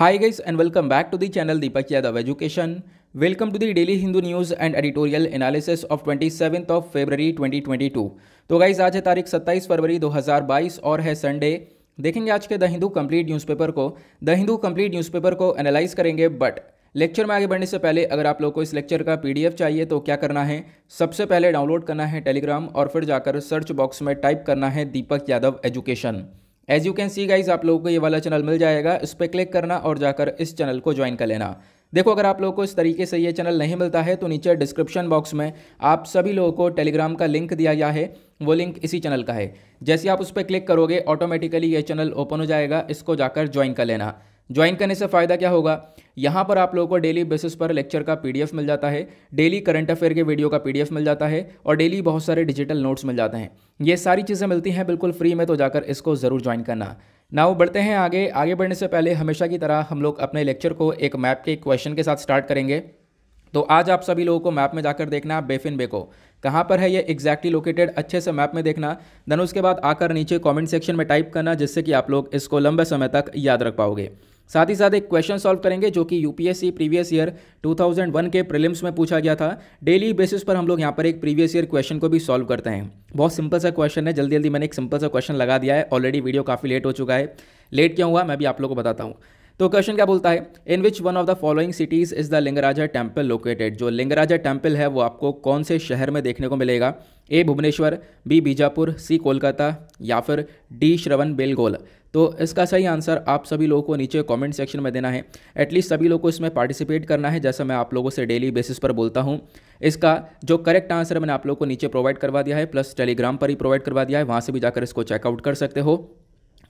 Hi guys and welcome back to the channel Deepak Yadav Education. Welcome to the Daily Hindu News and Editorial Analysis of 27th of February 2022. तो guys आज है तारीख 27 फरवरी 2022 और है Sunday देखेंगे आज के द हिंदू कंप्लीट न्यूज़पेपर को द हिंदू कंप्लीट न्यूज़पेपर को एनालाइज करेंगे बट लेक्चर में आगे बढ़ने से पहले अगर आप लोग को इस लेक्चर का पी चाहिए तो क्या करना है सबसे पहले डाउनलोड करना है टेलीग्राम और फिर जाकर सर्च बॉक्स में टाइप करना है Deepak Yadav education as you can see guys आप लोगों को ये वाला चैनल मिल जाएगा इस पर क्लिक करना और जाकर इस चैनल को ज्वाइन कर लेना देखो अगर आप लोगों को इस तरीके से ये चैनल नहीं मिलता है तो नीचे डिस्क्रिप्शन बॉक्स में आप सभी लोगों को टेलीग्राम का लिंक दिया गया है वो लिंक इसी चैनल का है जैसे आप उस पर क्लिक करोगे ऑटोमेटिकली ये चैनल ओपन हो जाएगा इसको जाकर ज्वाइन कर लेना ज्वाइन करने से फ़ायदा क्या होगा यहाँ पर आप लोगों को डेली बेसिस पर लेक्चर का पीडीएफ मिल जाता है डेली करंट अफेयर के वीडियो का पीडीएफ मिल जाता है और डेली बहुत सारे डिजिटल नोट्स मिल जाते हैं ये सारी चीज़ें मिलती हैं बिल्कुल फ्री में तो जाकर इसको ज़रूर ज्वाइन करना नाउ बढ़ते हैं आगे आगे बढ़ने से पहले हमेशा की तरह हम लोग अपने लेक्चर को एक मैप के क्वेश्चन के साथ स्टार्ट करेंगे तो आज आप सभी लोगों को मैप में जाकर देखना बेफिन बेको कहाँ पर है ये एग्जैक्टली लोकेटेड अच्छे से मैप में देखना देन उसके बाद आकर नीचे कमेंट सेक्शन में टाइप करना जिससे कि आप लोग इसको लंबे समय तक याद रख पाओगे साथ ही साथ एक क्वेश्चन सॉल्व करेंगे जो कि यूपीएससी प्रीवियस ईयर 2001 के प्रीलिम्स में पूछा गया था डेली बेसिस पर हम लोग यहाँ पर एक प्रीवियस ईयर क्वेश्चन को भी सॉल्व करते हैं बहुत सिंपल सा क्वेश्चन है जल्दी जल्दी मैंने एक सिंपल सा क्वेश्चन लगा दिया है ऑलरेडी वीडियो काफ़ी लेट हो चुका है लेट क्यों हुआ मैं भी आप लोग को बताता हूँ तो क्वेश्चन क्या बोलता है in which one of the following cities is the Lingaraja temple located जो लिंगराजा टेम्पल है वो आपको कौन से शहर में देखने को मिलेगा A Bhubaneswar B Bijapur C Kolkata या फिर डी श्रवण बेलगोल तो इसका सही आंसर आप सभी लोगों को नीचे कमेंट सेक्शन में देना है एटलीस्ट सभी लोगों को इसमें पार्टिसिपेट करना है जैसा मैं आप लोगों से डेली बेसिस पर बोलता हूँ इसका जो करेक्ट आंसर मैंने आप लोगों को नीचे प्रोवाइड करवा दिया है प्लस टेलीग्राम पर ही प्रोवाइड करवा दिया है वहाँ से भी जाकर इसको चेकआउट कर सकते हो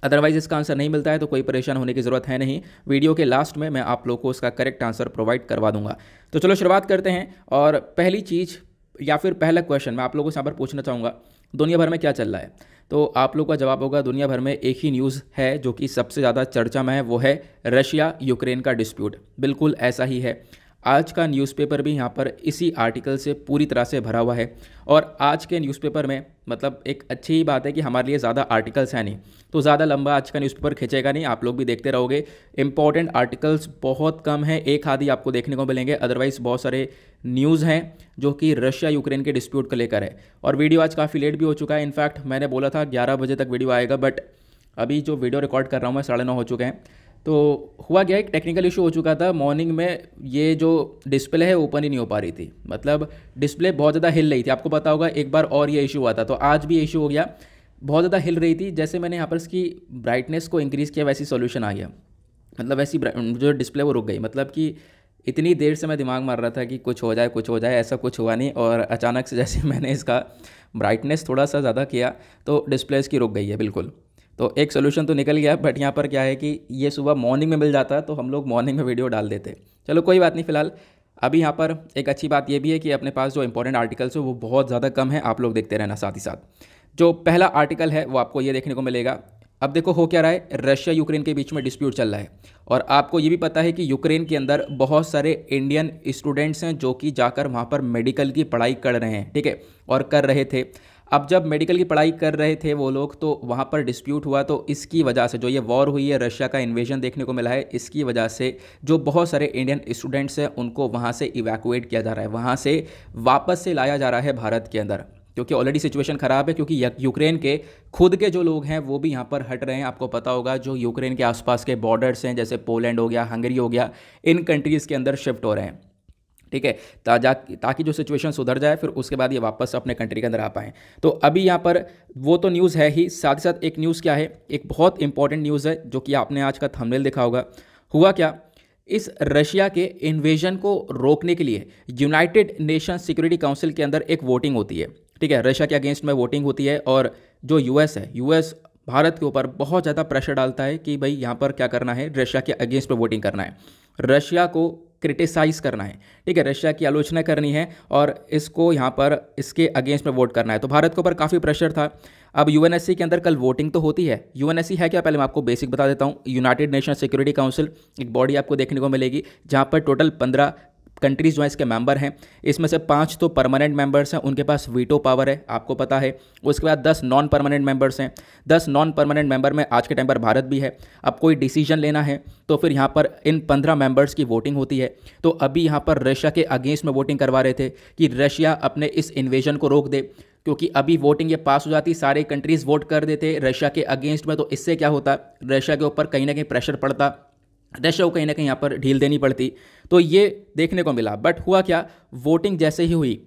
अदरवाइज इसका आंसर नहीं मिलता है तो कोई परेशान होने की ज़रूरत है नहीं वीडियो के लास्ट में मैं आप लोग को इसका करेक्ट आंसर प्रोवाइड करवा दूंगा तो चलो शुरुआत करते हैं और पहली चीज़ या फिर पहला क्वेश्चन मैं आप लोगों से यहाँ पर पूछना चाहूँगा दुनिया भर में क्या चल रहा है तो आप लोग का जवाब होगा दुनिया भर में एक ही न्यूज़ है जो कि सबसे ज़्यादा चर्चा में है वो है रशिया यूक्रेन का डिस्प्यूट बिल्कुल ऐसा ही है आज का न्यूज़पेपर भी यहाँ पर इसी आर्टिकल से पूरी तरह से भरा हुआ है और आज के न्यूज़पेपर में मतलब एक अच्छी ही बात है कि हमारे लिए ज़्यादा आर्टिकल्स हैं नहीं तो ज़्यादा लंबा आज का न्यूज़पेपर खींचेगा नहीं आप लोग भी देखते रहोगे इंपॉर्टेंट आर्टिकल्स बहुत कम हैं एक आदि आपको देखने को मिलेंगे अदरवाइज़ बहुत सारे न्यूज़ हैं जो कि रशिया यूक्रेन के डिस्प्यूट को लेकर है और वीडियो आज काफ़ी लेट भी हो चुका है इनफैक्ट मैंने बोला था ग्यारह बजे तक वीडियो आएगा बट अभी जो वीडियो रिकॉर्ड कर रहा हूँ मैं साढ़े नौ हो चुके हैं तो हुआ क्या एक टेक्निकल इशू हो चुका था मॉर्निंग में ये जो डिस्प्ले है ओपन ही नहीं हो पा रही थी मतलब डिस्प्ले बहुत ज़्यादा हिल रही थी आपको पता होगा एक बार और ये इशू हुआ था तो आज भी इशू हो गया बहुत ज़्यादा हिल रही थी जैसे मैंने यहाँ पर इसकी ब्राइटनेस को इंक्रीज़ किया वैसी सोल्यूशन आ गया मतलब वैसी जो डिस्प्ले वो रुक गई मतलब कि इतनी देर से मैं दिमाग मार रहा था कि कुछ हो जाए कुछ हो जाए ऐसा कुछ हुआ नहीं और अचानक से जैसे मैंने इसका ब्राइटनेस थोड़ा सा ज़्यादा किया तो डिस्प्ले इसकी रुक गई है बिल्कुल तो एक सोल्यूशन तो निकल गया बट यहाँ पर क्या है कि ये सुबह मॉर्निंग में मिल जाता तो हम लोग मॉर्निंग में वीडियो डाल देते चलो कोई बात नहीं फिलहाल अभी यहाँ पर एक अच्छी बात ये भी है कि अपने पास जो इंपॉर्टेंट आर्टिकल्स हो वो बहुत ज़्यादा कम है आप लोग देखते रहना साथ ही साथ जो पहला आर्टिकल है वो आपको ये देखने को मिलेगा अब देखो हो क्या रहा है रशिया यूक्रेन के बीच में डिस्प्यूट चल रहा है और आपको ये भी पता है कि यूक्रेन के अंदर बहुत सारे इंडियन स्टूडेंट्स हैं जो कि जाकर वहाँ पर मेडिकल की पढ़ाई कर रहे हैं ठीक है और कर रहे थे अब जब मेडिकल की पढ़ाई कर रहे थे वो लोग तो वहाँ पर डिस्प्यूट हुआ तो इसकी वजह से जो ये वॉर हुई है रशिया का इन्वेजन देखने को मिला है इसकी वजह से जो बहुत सारे इंडियन स्टूडेंट्स हैं उनको वहाँ से इवैकुएट किया जा रहा है वहाँ से वापस से लाया जा रहा है भारत के अंदर क्योंकि ऑलरेडी सिचुएशन ख़राब है क्योंकि यूक्रेन के खुद के जो लोग हैं वो भी यहाँ पर हट रहे हैं आपको पता होगा जो यूक्रेन के आसपास के बॉर्डर्स हैं जैसे पोलैंड हो गया हंगरी हो गया इन कंट्रीज़ के अंदर शिफ्ट हो रहे हैं ठीक है ताजा ताकि जो सिचुएशन सुधर जाए फिर उसके बाद ये वापस अपने कंट्री के अंदर आ पाएँ तो अभी यहाँ पर वो तो न्यूज़ है ही साथ ही साथ एक न्यूज़ क्या है एक बहुत इंपॉर्टेंट न्यूज़ है जो कि आपने आज का थंबनेल देखा होगा हुआ क्या इस रशिया के इन्वेजन को रोकने के लिए यूनाइटेड नेशन सिक्योरिटी काउंसिल के अंदर एक वोटिंग होती है ठीक है रशिया के अगेंस्ट में वोटिंग होती है और जो यूएस है यूएस भारत के ऊपर बहुत ज़्यादा प्रेशर डालता है कि भाई यहाँ पर क्या करना है रशिया के अगेंस्ट में वोटिंग करना है रशिया को क्रिटिसाइज़ करना है ठीक है रशिया की आलोचना करनी है और इसको यहाँ पर इसके अगेंस्ट में वोट करना है तो भारत के ऊपर काफ़ी प्रेशर था अब यू के अंदर कल वोटिंग तो होती है यू है क्या पहले मैं आपको बेसिक बता देता हूँ यूनाइटेड नेशन सिक्योरिटी काउंसिल एक बॉडी आपको देखने को मिलेगी जहाँ पर टोटल पंद्रह कंट्रीज़ जो हैं इसके मेंबर हैं इसमें से पाँच तो परमानेंट मेंबर्स हैं उनके पास वीटो पावर है आपको पता है उसके बाद दस नॉन परमानेंट मेंबर्स हैं दस नॉन परमानेंट मेंबर में आज के टाइम पर भारत भी है अब कोई डिसीजन लेना है तो फिर यहाँ पर इन पंद्रह मेंबर्स की वोटिंग होती है तो अभी यहाँ पर रशिया के अगेंस्ट में वोटिंग करवा रहे थे कि रशिया अपने इस इन्वेजन को रोक दे क्योंकि अभी वोटिंग ये पास हो जाती सारे कंट्रीज़ वोट कर देते रशिया के अगेंस्ट में तो इससे क्या होता रशिया के ऊपर कहीं ना कहीं प्रेशर पड़ता दशा को कहीं ना कहीं यहाँ पर ढील देनी पड़ती तो ये देखने को मिला बट हुआ क्या वोटिंग जैसे ही हुई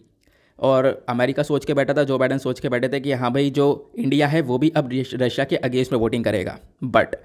और अमेरिका सोच के बैठा था जो बाइडन सोच के बैठे थे कि हाँ भाई जो इंडिया है वो भी अब रशिया के अगेंस्ट में वोटिंग करेगा बट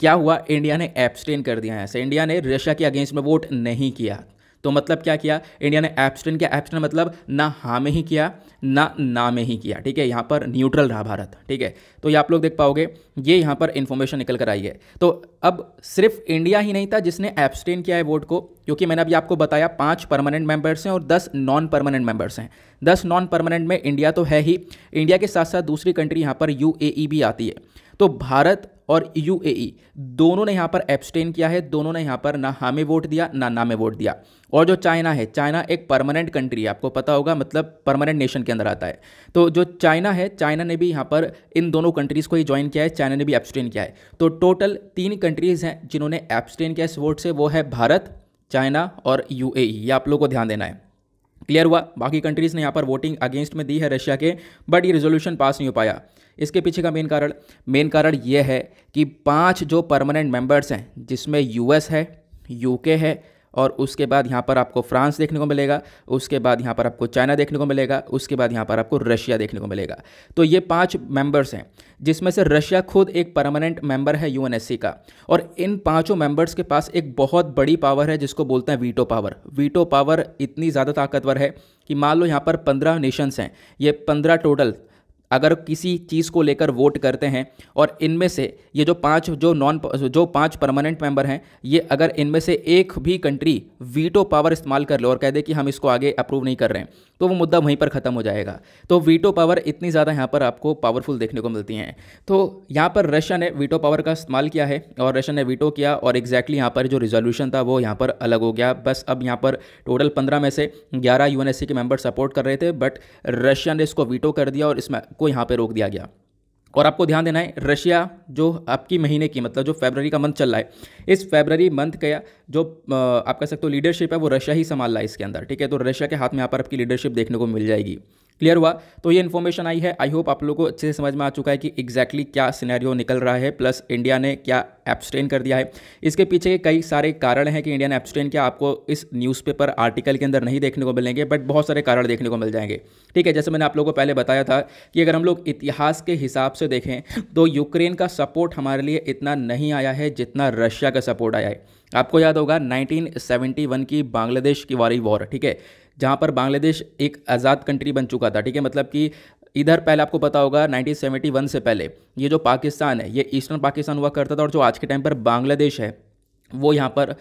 क्या हुआ इंडिया ने एब्सटेन कर दिया है ऐसे इंडिया ने रशिया के अगेंस्ट में वोट नहीं किया तो मतलब क्या किया इंडिया ने एब्स्टेन किया एब्स्टेन मतलब ना हाँ में ही किया ना ना में ही किया ठीक है यहाँ पर न्यूट्रल रहा भारत ठीक है तो ये आप लोग देख पाओगे ये यहाँ पर इन्फॉर्मेशन निकल कर आई है तो अब सिर्फ इंडिया ही नहीं था जिसने एब्सटेन किया है वोट को क्योंकि मैंने अभी आपको बताया पाँच परमानेंट मेंबर्स हैं और दस नॉन परमानेंट मेंबर्स हैं दस नॉन परमानेंट में इंडिया तो है ही इंडिया के साथ साथ दूसरी कंट्री यहाँ पर यू e भी आती है तो भारत और यूएई दोनों ने यहाँ पर एब्सटेन किया है दोनों ने यहाँ पर ना हामे वोट दिया ना ना में वोट दिया और जो चाइना है चाइना एक परमानेंट कंट्री है आपको पता होगा मतलब परमानेंट नेशन के अंदर आता है तो जो चाइना है चाइना ने भी यहाँ पर इन दोनों कंट्रीज़ को ही ज्वाइन किया है चाइना ने भी एब्सटेन किया है तो टोटल तीन कंट्रीज़ हैं जिन्होंने एब्सटेन किया इस वोट से वो है भारत चाइना और यू ये आप लोग को ध्यान देना है क्लियर हुआ बाकी कंट्रीज़ ने यहाँ पर वोटिंग अगेंस्ट में दी है रशिया के बट ये रेजोल्यूशन पास नहीं हो पाया इसके पीछे का मेन कारण मेन कारण ये है कि पांच जो परमानेंट मेंबर्स हैं जिसमें यूएस है यूके है और उसके बाद यहाँ पर आपको फ्रांस देखने को मिलेगा उसके बाद यहाँ पर आपको चाइना देखने को मिलेगा उसके बाद यहाँ पर आपको रशिया देखने को मिलेगा तो ये पांच मेंबर्स हैं जिसमें से रशिया खुद एक परमानेंट मेंबर है यू का और इन पांचों मेंबर्स के पास एक बहुत बड़ी पावर है जिसको बोलते हैं वीटो पावर वीटो पावर इतनी ज़्यादा ताकतवर है कि मान लो यहाँ पर पंद्रह नेशंस हैं ये पंद्रह टोटल अगर किसी चीज़ को लेकर वोट करते हैं और इनमें से ये जो पांच जो नॉन जो पांच परमानेंट मेंबर हैं ये अगर इनमें से एक भी कंट्री वीटो पावर इस्तेमाल कर ले और कह दे कि हम इसको आगे अप्रूव नहीं कर रहे हैं तो वो मुद्दा वहीं पर ख़त्म हो जाएगा तो वीटो पावर इतनी ज़्यादा यहाँ पर आपको पावरफुल देखने को मिलती हैं तो यहाँ पर रशिया ने वीटो पावर का इस्तेमाल किया है और रशिया ने वीटो किया और एग्जैक्टली यहाँ पर जो रिजोल्यूशन था वो यहाँ पर अलग हो गया बस अब यहाँ पर टोटल पंद्रह में से ग्यारह यू के मेम्बर सपोर्ट कर रहे थे बट रशिया ने इसको वीटो कर दिया और इसमें को यहाँ पर रोक दिया गया और आपको ध्यान देना है रशिया जो आपकी महीने की मतलब जो फेबररी का मंथ चल रहा है इस फेबररी मंथ का जो आप कह सकते हो लीडरशिप है वो रशिया ही संभाल रहा है इसके अंदर ठीक है तो रशिया के हाथ में यहाँ पर आपकी लीडरशिप देखने को मिल जाएगी क्लियर हुआ तो ये इन्फॉर्मेशन आई है आई होप आप लोगों को अच्छे से समझ में आ चुका है कि एग्जैक्टली exactly क्या सिनेरियो निकल रहा है प्लस इंडिया ने क्या एब्सटेन कर दिया है इसके पीछे कई सारे कारण हैं कि इंडिया ने एब्सटेन किया आपको इस न्यूज़पेपर आर्टिकल के अंदर नहीं देखने को मिलेंगे बट बहुत सारे कारण देखने को मिल जाएंगे ठीक है जैसे मैंने आप लोगों को पहले बताया था कि अगर हम लोग इतिहास के हिसाब से देखें तो यूक्रेन का सपोर्ट हमारे लिए इतना नहीं आया है जितना रशिया का सपोर्ट आया है आपको याद होगा 1971 की बांग्लादेश की वारी वॉर ठीक है जहाँ पर बांग्लादेश एक आज़ाद कंट्री बन चुका था ठीक है मतलब कि इधर पहले आपको पता होगा 1971 से पहले ये जो पाकिस्तान है ये ईस्टर्न पाकिस्तान हुआ करता था और जो आज के टाइम पर बांग्लादेश है वो यहाँ पर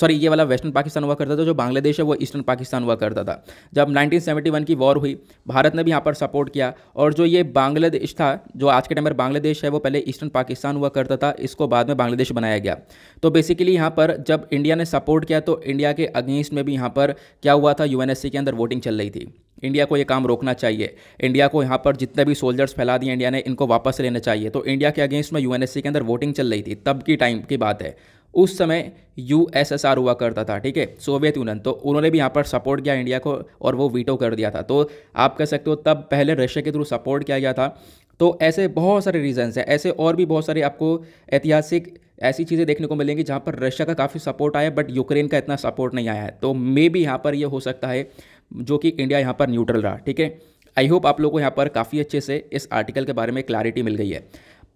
सॉरी ये वाला वेस्टर्न पाकिस्तान हुआ करता था जो बांग्लादेश है वो ईस्टर्न पाकिस्तान हुआ करता था जब 1971 की वॉर हुई भारत ने भी यहाँ पर सपोर्ट किया और जो ये बांग्लादेश था जो आज के टाइम पर बांग्लादेश है वो पहले ईस्टर्न पाकिस्तान हुआ करता था इसको बाद में बांग्लादेश बनाया गया तो बेसिकली यहाँ पर जब इंडिया ने सपोर्ट किया तो इंडिया के अगेंस्ट में भी यहाँ पर क्या हुआ था यू के अंदर वोटिंग चल रही थी इंडिया को ये काम रोकना चाहिए इंडिया को यहाँ पर जितने भी सोल्जर्स फैला दिए इंडिया ने इनको वापस लेने चाहिए तो इंडिया के अगेंस्ट में यू के अंदर वोटिंग चल रही थी तब की टाइम की बात है उस समय यू हुआ करता था ठीक है सोवियत यूनियन तो उन्होंने भी यहाँ पर सपोर्ट किया इंडिया को और वो वीटो कर दिया था तो आप कह सकते हो तब पहले रशिया के थ्रू सपोर्ट किया गया था तो ऐसे बहुत सारे रीजंस हैं ऐसे और भी बहुत सारे आपको ऐतिहासिक ऐसी चीज़ें देखने को मिलेंगी जहाँ पर रशिया का काफ़ी सपोर्ट आया बट यूक्रेन का इतना सपोर्ट नहीं आया है तो मे भी यहाँ पर यह हो सकता है जो कि इंडिया यहाँ पर न्यूट्रल रहा ठीक है आई होप आप लोगों को यहाँ पर काफ़ी अच्छे से इस आर्टिकल के बारे में क्लैरिटी मिल गई है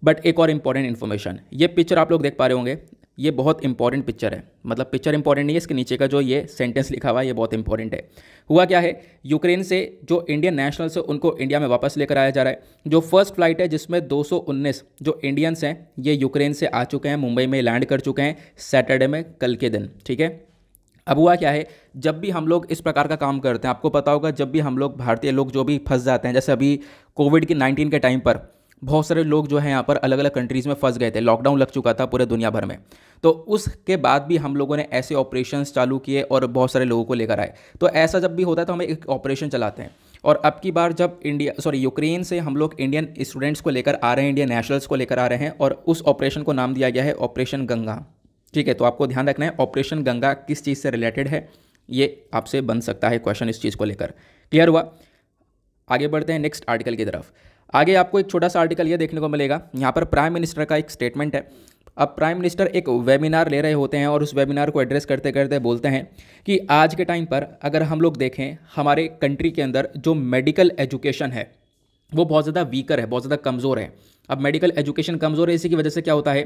बट एक और इंपॉर्टेंट इन्फॉर्मेशन ये पिक्चर आप लोग देख पा रहे होंगे ये बहुत इंपॉर्टेंट पिक्चर है मतलब पिक्चर इंपॉर्टेंट नहीं है इसके नीचे का जो ये सेंटेंस लिखा हुआ है ये बहुत इंपॉर्टेंट है हुआ क्या है यूक्रेन से जो इंडियन नेशनल्स है उनको इंडिया में वापस लेकर आया जा रहा है जो फर्स्ट फ्लाइट है जिसमें 219 जो इंडियंस हैं ये यूक्रेन से आ चुके हैं मुंबई में लैंड कर चुके हैं सैटरडे में कल के दिन ठीक है अब हुआ क्या है जब भी हम लोग इस प्रकार का काम करते हैं आपको पता होगा जब भी हम लोग भारतीय लोग जो भी फंस जाते हैं जैसे अभी कोविड के नाइन्टीन के टाइम पर बहुत सारे लोग जो है यहाँ पर अलग अलग कंट्रीज़ में फंस गए थे लॉकडाउन लग चुका था पूरे दुनिया भर में तो उसके बाद भी हम लोगों ने ऐसे ऑपरेशन चालू किए और बहुत सारे लोगों को लेकर आए तो ऐसा जब भी होता है तो हम एक ऑपरेशन चलाते हैं और अब की बार जब इंडिया सॉरी यूक्रेन से हम लोग इंडियन स्टूडेंट्स को लेकर आ रहे हैं इंडियन नेशनल्स को लेकर आ रहे हैं और उस ऑपरेशन को नाम दिया गया है ऑपरेशन गंगा ठीक है तो आपको ध्यान रखना है ऑपरेशन गंगा किस चीज़ से रिलेटेड है ये आपसे बन सकता है क्वेश्चन इस चीज़ को लेकर क्लियर हुआ आगे बढ़ते हैं नेक्स्ट आर्टिकल की तरफ आगे आपको एक छोटा सा आर्टिकल ये देखने को मिलेगा यहाँ पर प्राइम मिनिस्टर का एक स्टेटमेंट है अब प्राइम मिनिस्टर एक वेबिनार ले रहे होते हैं और उस वेबिनार को एड्रेस करते करते बोलते हैं कि आज के टाइम पर अगर हम लोग देखें हमारे कंट्री के अंदर जो मेडिकल एजुकेशन है वो बहुत ज़्यादा वीकर है बहुत ज़्यादा कमज़ोर है अब मेडिकल एजुकेशन कमज़ोर है इसी की वजह से क्या होता है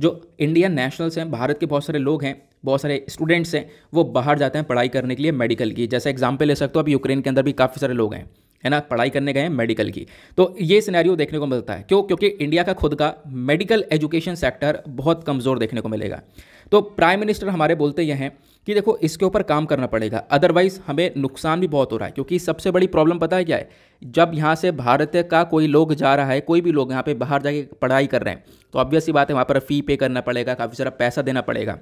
जो इंडियन नेशनल्स हैं भारत के बहुत सारे लोग हैं बहुत सारे स्टूडेंट्स हैं वो बाहर जाते हैं पढ़ाई करने के लिए मेडिकल की जैसे एग्जाम्पल ले सकते हो आप यूक्रेन के अंदर भी काफ़ी सारे लोग हैं है ना पढ़ाई करने गए हैं मेडिकल की तो ये सिनेरियो देखने को मिलता है क्यों क्योंकि इंडिया का खुद का मेडिकल एजुकेशन सेक्टर बहुत कमज़ोर देखने को मिलेगा तो प्राइम मिनिस्टर हमारे बोलते यह हैं कि देखो इसके ऊपर काम करना पड़ेगा अदरवाइज़ हमें नुकसान भी बहुत हो रहा है क्योंकि सबसे बड़ी प्रॉब्लम पता है क्या है जब यहाँ से भारत का कोई लोग जा रहा है कोई भी लोग यहाँ पे बाहर जाके पढ़ाई कर रहे हैं तो ऑब्वियस ही बात है वहाँ पर फ़ी पे करना पड़ेगा काफ़ी सारा पैसा देना पड़ेगा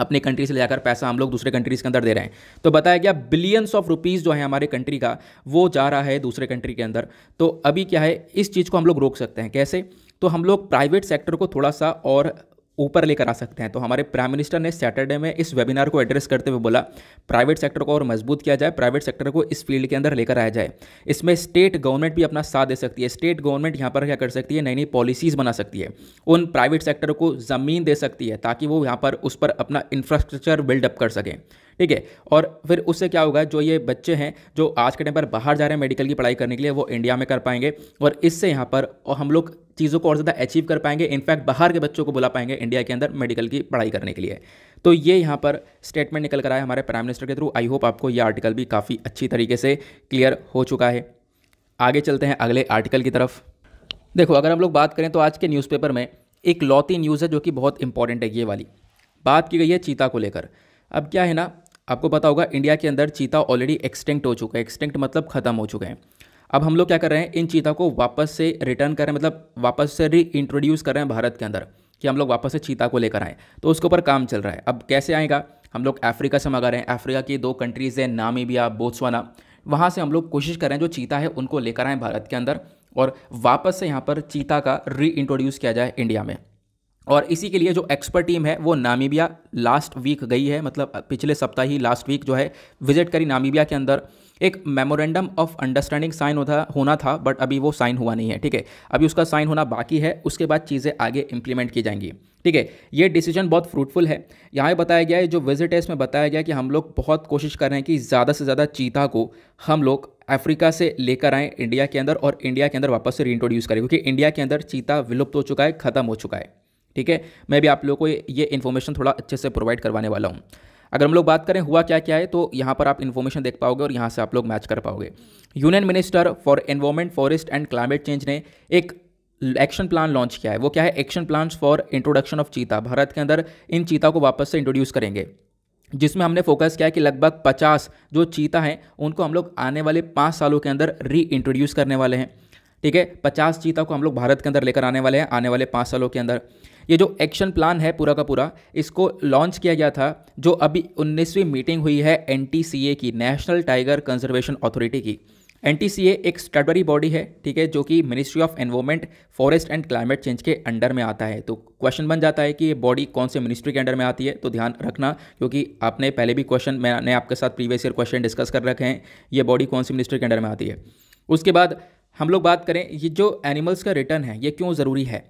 अपने कंट्री से ले जाकर पैसा हम लोग दूसरे कंट्रीज़ के अंदर दे रहे हैं तो बताया गया बिलियंस ऑफ रुपीज़ जो है हमारे कंट्री का वो जा रहा है दूसरे कंट्री के अंदर तो अभी क्या है इस चीज़ को हम लोग रोक सकते हैं कैसे तो हम लोग प्राइवेट सेक्टर को थोड़ा सा और ऊपर लेकर आ सकते हैं तो हमारे प्राइम मिनिस्टर ने सैटरडे में इस वेबिनार को एड्रेस करते हुए बोला प्राइवेट सेक्टर को और मजबूत किया जाए प्राइवेट सेक्टर को इस फील्ड के अंदर लेकर आया जाए इसमें स्टेट गवर्नमेंट भी अपना साथ दे सकती है स्टेट गवर्नमेंट यहाँ पर क्या कर सकती है नई नई पॉलिसीज़ बना सकती है उन प्राइवेट सेक्टर को ज़मीन दे सकती है ताकि वो यहाँ पर उस पर अपना इंफ्रास्ट्रक्चर बिल्डअप कर सकें ठीक है और फिर उससे क्या होगा जो ये बच्चे हैं जो आज के टाइम पर बाहर जा रहे हैं मेडिकल की पढ़ाई करने के लिए वो इंडिया में कर पाएंगे और इससे यहाँ पर और हम लोग चीज़ों को और ज़्यादा अचीव कर पाएंगे इनफैक्ट बाहर के बच्चों को बुला पाएंगे इंडिया के अंदर मेडिकल की पढ़ाई करने के लिए तो ये यहाँ पर स्टेटमेंट निकल कर आया हमारे प्राइम मिनिस्टर के थ्रू आई होप आपको ये आर्टिकल भी काफ़ी अच्छी तरीके से क्लियर हो चुका है आगे चलते हैं अगले आर्टिकल की तरफ देखो अगर हम लोग बात करें तो आज के न्यूज़पेपर में एक लौती न्यूज़ है जो कि बहुत इंपॉर्टेंट है ये वाली बात की गई है चीता को लेकर अब क्या है ना आपको पता होगा इंडिया के अंदर चीता ऑलरेडी एक्सटेंक्ट हो चुका है एक्सटेंक्ट मतलब ख़त्म हो चुके हैं अब हम लोग क्या कर रहे हैं इन चीता को वापस से रिटर्न कर रहे हैं मतलब वापस से री इंट्रोड्यूस कर रहे हैं भारत के अंदर कि हम लोग वापस से चीता को लेकर आएँ तो उसके ऊपर काम चल रहा है अब कैसे आएगा हम लोग अफ्रीका से मंगा रहे हैं अफ्रीका की दो कंट्रीज़ हैं नामीबिया बोत्सवाना वहाँ से हम लोग कोशिश कर रहे हैं जो चीता है उनको लेकर आएँ भारत के अंदर और वापस से यहाँ पर चीता का री इंट्रोड्यूस किया जाए इंडिया में और इसी के लिए जो एक्सपर्ट टीम है वो नामीबिया लास्ट वीक गई है मतलब पिछले सप्ताह ही लास्ट वीक जो है विजिट करी नामीबिया के अंदर एक मेमोरेंडम ऑफ अंडरस्टैंडिंग साइन होता होना था बट अभी वो साइन हुआ नहीं है ठीक है अभी उसका साइन होना बाकी है उसके बाद चीज़ें आगे इंप्लीमेंट की जाएंगी ठीक है ये डिसीजन बहुत फ्रूटफुल है यहाँ बताया गया है जो विजिट है इसमें बताया गया कि हम लोग बहुत कोशिश कर रहे हैं कि ज़्यादा से ज़्यादा चीता को हम लोग अफ्रीका से लेकर आएँ इंडिया के अंदर और इंडिया के अंदर वापस से रीइंट्रोड्यूस करें क्योंकि इंडिया के अंदर चीता विलुप्त हो चुका है खत्म हो चुका है ठीक है मैं भी आप लोगों को ये इन्फॉर्मेशन थोड़ा अच्छे से प्रोवाइड करवाने वाला हूँ अगर हम लोग बात करें हुआ क्या क्या है तो यहाँ पर आप इन्फॉर्मेशन देख पाओगे और यहाँ से आप लोग मैच कर पाओगे union minister for environment forest and climate change ने एक एक्शन प्लान लॉन्च किया है वो क्या है action plan for introduction of cheetah Bharat के अंदर इन चीता को वापस से इंट्रोड्यूस करेंगे जिसमें हमने फोकस किया है कि लगभग 50 जो चीता हैं उनको हम लोग आने वाले पाँच सालों के अंदर री इंट्रोड्यूस करने वाले हैं ठीक है 50 चीता को हम लोग भारत के अंदर लेकर आने वाले हैं आने वाले पाँच सालों के अंदर ये जो एक्शन प्लान है पूरा का पूरा इसको लॉन्च किया गया था जो अभी उन्नीसवीं मीटिंग हुई है एन की नेशनल टाइगर कंजर्वेशन अथॉरिटी की एन एक स्टेटरी बॉडी है ठीक है जो कि ministry of environment forest and climate change के अंडर में आता है तो क्वेश्चन बन जाता है कि ये बॉडी कौन से मिनिस्ट्री के अंडर में आती है तो ध्यान रखना क्योंकि आपने पहले भी क्वेश्चन मैंने आपके साथ प्रीवियस ईयर क्वेश्चन डिस्कस कर रखे हैं ये बॉडी कौन सी मिनिस्ट्री के अंडर में आती है उसके बाद हम लोग बात करें ये जो एनिमल्स का रिटर्न है ये क्यों ज़रूरी है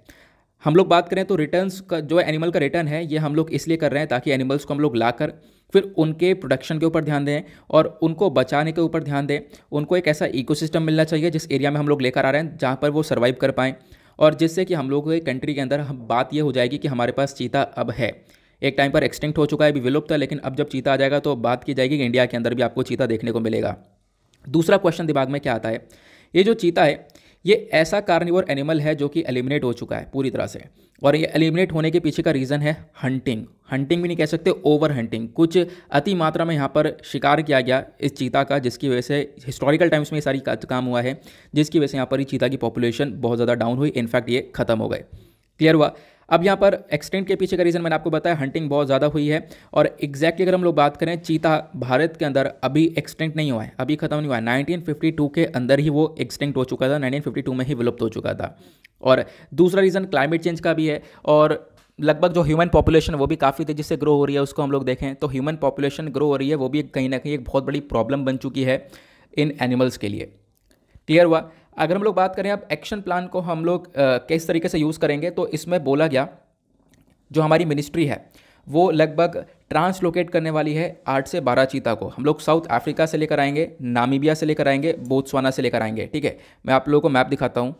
हम लोग बात करें तो रिटर्न्स का जो एनिमल का रिटर्न है ये हम लोग इसलिए कर रहे हैं ताकि एनिमल्स को हम लोग लाकर फिर उनके प्रोडक्शन के ऊपर ध्यान दें और उनको बचाने के ऊपर ध्यान दें उनको एक ऐसा इकोसिस्टम मिलना चाहिए जिस एरिया में हम लोग लेकर आ रहे हैं जहाँ पर वो सर्वाइव कर पाएँ और जिससे कि हम लोग कंट्री के अंदर हम बात ये हो जाएगी कि हमारे पास चीता अब है एक टाइम पर एक्सटिंक्ट हो चुका है अभी विलुप्त है लेकिन अब जब चीता आ जाएगा तो बात की जाएगी कि इंडिया के अंदर भी आपको चीता देखने को मिलेगा दूसरा क्वेश्चन दिमाग में क्या आता है ये जो चीता है ये ऐसा कार्निवर एनिमल है जो कि एलिमिनेट हो चुका है पूरी तरह से और ये एलिमिनेट होने के पीछे का रीज़न है हंटिंग हंटिंग भी नहीं कह सकते ओवर हंटिंग कुछ अति मात्रा में यहाँ पर शिकार किया गया इस चीता का जिसकी वजह से हिस्टोरिकल टाइम्स में ये सारी काम हुआ है जिसकी वजह से यहाँ पर ये चीता की पॉपुलेशन बहुत ज़्यादा डाउन हुई इनफैक्ट ये खत्म हो गए क्लियर हुआ अब यहाँ पर एक्सटेंट के पीछे का रीज़न मैंने आपको बताया हंटिंग बहुत ज़्यादा हुई है और एक्जैक्टली अगर हम लोग बात करें चीता भारत के अंदर अभी एक्सटेंट नहीं हुआ है अभी खत्म नहीं हुआ है नाइनटीन के अंदर ही वो एक्सटेंट हो चुका था नाइनटीन में ही विलुप्त हो चुका था और दूसरा रीज़न क्लाइमेट चेंज का भी है और लगभग जो ह्यूमन पॉपुलेशन वो भी काफ़ी तेज़ी से ग्रो हो रही है उसको हम लोग देखें तो ह्यूमन पॉपुलेशन ग्रो हो रही है वो भी कहीं ना कहीं एक बहुत बड़ी प्रॉब्लम बन चुकी है इन एनिमल्स के लिए क्लियर हुआ अगर हम लोग बात करें अब एक्शन प्लान को हम लोग किस तरीके से यूज़ करेंगे तो इसमें बोला गया जो हमारी मिनिस्ट्री है वो लगभग ट्रांसलोकेट करने वाली है आठ से बारह चीता को हम लोग साउथ अफ्रीका से लेकर आएंगे नामीबिया से लेकर आएंगे बोत्सवाना से लेकर आएंगे ठीक है मैं आप लोगों को मैप दिखाता हूँ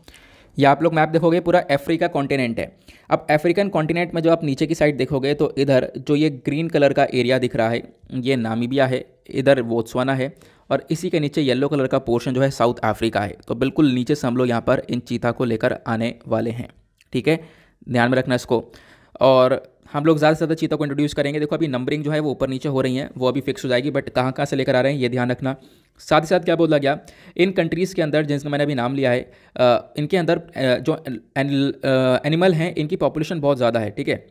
या आप लोग मैप देखोगे पूरा अफ्रीका कॉन्टिनेंट है अब अफ्रीकन कॉन्टिनेंट में जो आप नीचे की साइड देखोगे तो इधर जो ये ग्रीन कलर का एरिया दिख रहा है ये नामीबिया है इधर वोत्सवाना है और इसी के नीचे येलो कलर का पोर्शन जो है साउथ अफ्रीका है तो बिल्कुल नीचे से हम लोग यहाँ पर इन चीता को लेकर आने वाले हैं ठीक है ध्यान में रखना इसको और हम लोग ज़्यादा से ज़्यादा चीता को इंट्रोड्यूस करेंगे देखो अभी नंबरिंग जो है वो ऊपर नीचे हो रही है वो अभी फिक्स हो जाएगी बट कहाँ कहाँ से लेकर आ रहे हैं ये ध्यान रखना साथ ही साथ क्या बोला गया इन कंट्रीज़ के अंदर जिनका मैंने अभी नाम लिया है इनके अंदर जो एनिमल हैं इनकी पॉपुलेशन बहुत ज़्यादा है ठीक है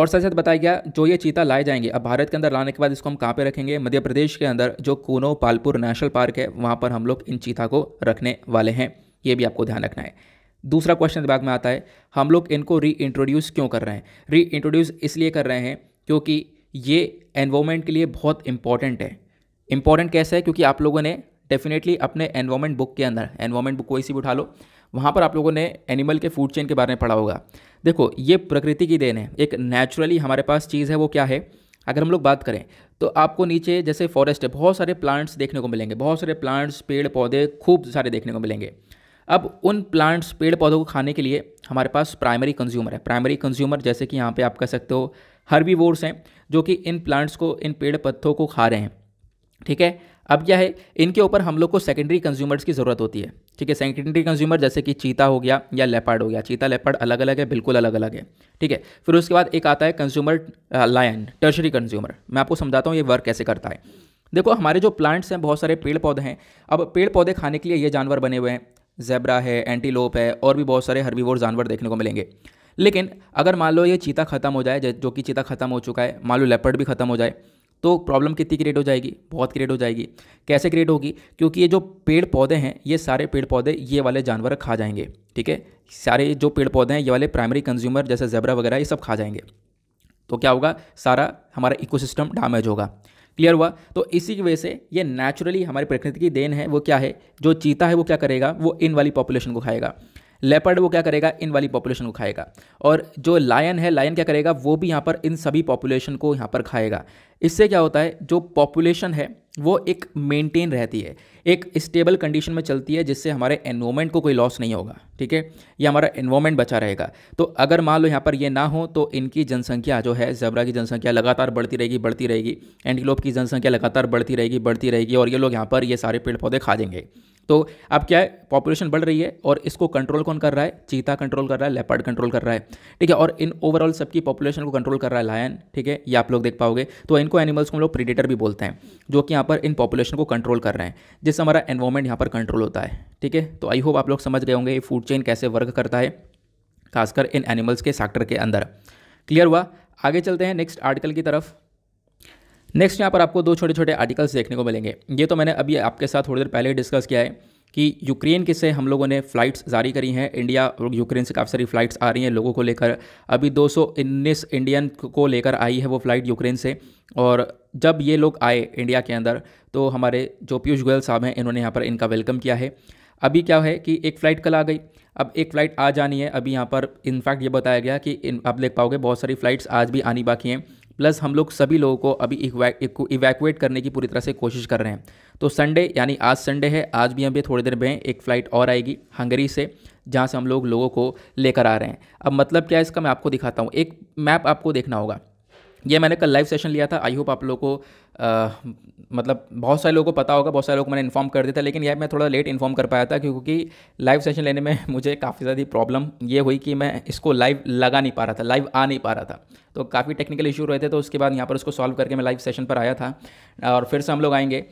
और साथ साथ बताया गया जो ये चीता लाए जाएंगे अब भारत के अंदर लाने के बाद इसको हम कहाँ पे रखेंगे मध्य प्रदेश के अंदर जो कोनो पालपुर नेशनल पार्क है वहाँ पर हम लोग इन चीता को रखने वाले हैं ये भी आपको ध्यान रखना है दूसरा क्वेश्चन दिमाग में आता है हम लोग इनको री इंट्रोड्यूस क्यों कर रहे हैं री इंट्रोड्यूस इसलिए कर रहे हैं क्योंकि ये एनवायरमेंट के लिए बहुत इंपॉर्टेंट है इंपॉर्टेंट कैसे है क्योंकि आप लोगों ने डेफिनेटली अपने एनवायरमेंट बुक के अंदर एनवायरमेंट बुक कोई सी भी उठा लो वहाँ पर आप लोगों ने एनिमल के फूड चेन के बारे में पढ़ा होगा देखो ये प्रकृति की देन है एक नेचुरली हमारे पास चीज़ है वो क्या है अगर हम लोग बात करें तो आपको नीचे जैसे फॉरेस्ट है बहुत सारे प्लांट्स देखने को मिलेंगे बहुत सारे प्लांट्स पेड़ पौधे खूब सारे देखने को मिलेंगे अब उन प्लांट्स पेड़ पौधों को खाने के लिए हमारे पास प्राइमरी कंज्यूमर है प्राइमरी कंज्यूमर जैसे कि यहाँ पे आप कह सकते हो वोर्स हैं जो कि इन प्लांट्स को इन पेड़ पत्थों को खा रहे हैं ठीक है अब क्या है इनके ऊपर हम लोग को सेकेंडरी कंज्यूमर्स की ज़रूरत होती है ठीक है सेकेंडरी कंज्यूमर जैसे कि चीता हो गया या लेपर्ड हो गया चीता लेपर्ड अलग अलग है बिल्कुल अलग अलग है ठीक है फिर उसके बाद एक आता है कंज्यूमर लायन टर्शरी कंज्यूमर मैं आपको समझाता हूँ ये वर्क कैसे करता है देखो हमारे जो प्लांट्स हैं बहुत सारे पेड़ पौधे हैं अब पेड़ पौधे खाने के लिए ये जानवर बने हुए हैं जेबरा है एंटीलोप है और भी बहुत सारे हर्बीवोर जानवर देखने को मिलेंगे लेकिन अगर मान लो ये चीता ख़त्म हो जाए जो कि चीता ख़त्म हो चुका है मान लो लेपर्ड भी ख़त्म हो जाए तो प्रॉब्लम कितनी क्रिएट हो जाएगी बहुत क्रिएट हो जाएगी कैसे क्रिएट होगी क्योंकि ये जो पेड़ पौधे हैं ये सारे पेड़ पौधे ये वाले जानवर खा जाएंगे ठीक है सारे जो पेड़ पौधे हैं ये वाले प्राइमरी कंज्यूमर जैसे जेबरा वगैरह ये सब खा जाएंगे तो क्या होगा सारा हमारा इकोसिस्टम डैमेज होगा क्लियर हुआ तो इसी की वजह से ये नेचुरली हमारी प्रकृति की देन है वो क्या है जो चीता है वो क्या करेगा वो इन वाली पॉपुलेशन को खाएगा लेपर्ड वो क्या करेगा इन वाली पॉपुलेशन को खाएगा और जो लायन है लायन क्या करेगा वो भी यहाँ पर इन सभी पॉपुलेशन को यहाँ पर खाएगा इससे क्या होता है जो पॉपुलेशन है वो एक मेंटेन रहती है एक स्टेबल कंडीशन में चलती है जिससे हमारे एनवायरमेंट को कोई लॉस नहीं होगा ठीक है ये हमारा एनवायरमेंट बचा रहेगा तो अगर मान लो यहाँ पर ये ना हो तो इनकी जनसंख्या जो है जबरा की जनसंख्या लगातार बढ़ती रहेगी बढ़ती रहेगी एंटीलोप की जनसंख्या लगातार बढ़ती रहेगी बढ़ती रहेगी और ये लोग यहाँ पर ये सारे पेड़ पौधे खा देंगे तो अब क्या है पॉपुलेशन बढ़ रही है और इसको कंट्रोल कौन कर रहा है चीता कंट्रोल कर रहा है लेपर्ड कंट्रोल कर रहा है ठीक है और इन ओवरऑल सबकी पॉपुलेशन को कंट्रोल कर रहा है लायन ठीक है ये आप लोग देख पाओगे तो इनको एनिमल्स को हम लोग प्रीडेटर भी बोलते हैं जो कि यहाँ पर इन पॉपुलेशन को कंट्रोल कर रहे हैं जिससे हमारा एनवायरमेंट यहाँ पर कंट्रोल होता है ठीक है तो आई होप आप लोग समझ गए होंगे ये फूड चेन कैसे वर्क करता है खासकर इन एनिमल्स के सेक्टर के अंदर क्लियर हुआ आगे चलते हैं नेक्स्ट आर्टिकल की तरफ नेक्स्ट यहाँ पर आपको दो छोटे छोटे आर्टिकल्स देखने को मिलेंगे ये तो मैंने अभी आपके साथ थोड़ी देर पहले ही डिस्कस किया है कि यूक्रेन के से हम लोगों ने फ़्लाइट्स जारी करी हैं इंडिया और यूक्रेन से काफ़ी सारी फ़्लाइट्स आ रही हैं लोगों को लेकर अभी दो इंडियन को लेकर आई है वो फ़्लाइट यूक्रेन से और जब ये लोग आए इंडिया के अंदर तो हमारे जो पीयूष गोयल साहब हैं इन्होंने यहाँ पर इनका वेलकम किया है अभी क्या है कि एक फ़्लाइट कल आ गई अब एक फ़्लाइट आ जानी है अभी यहाँ पर इनफैक्ट ये बताया गया कि आप देख पाओगे बहुत सारी फ़्लाइट्स आज भी आनी बाकी हैं प्लस हम लोग सभी लोगों को अभी इवैकुएट करने की पूरी तरह से कोशिश कर रहे हैं तो संडे यानी आज संडे है आज भी अभी थोड़ी देर में एक फ़्लाइट और आएगी हंगरी से जहाँ से हम लोग लोगों को लेकर आ रहे हैं अब मतलब क्या है इसका मैं आपको दिखाता हूँ एक मैप आपको देखना होगा ये मैंने कल लाइव सेशन लिया था आई होप आप लोगों को आ, मतलब बहुत सारे लोगों को पता होगा बहुत सारे लोग मैंने इन्फॉर्म कर दिया था लेकिन यह मैं थोड़ा लेट इन्फॉर्म कर पाया था क्योंकि लाइव सेशन लेने में मुझे काफ़ी ज़्यादा प्रॉब्लम ये हुई कि मैं इसको लाइव लगा नहीं पा रहा था लाइव आ नहीं पा रहा था तो काफ़ी टेक्निकल इशू रहे थे तो उसके बाद यहाँ पर उसको सॉल्व करके मैं लाइव सेशन पर आया था और फिर से हम लोग आएंगे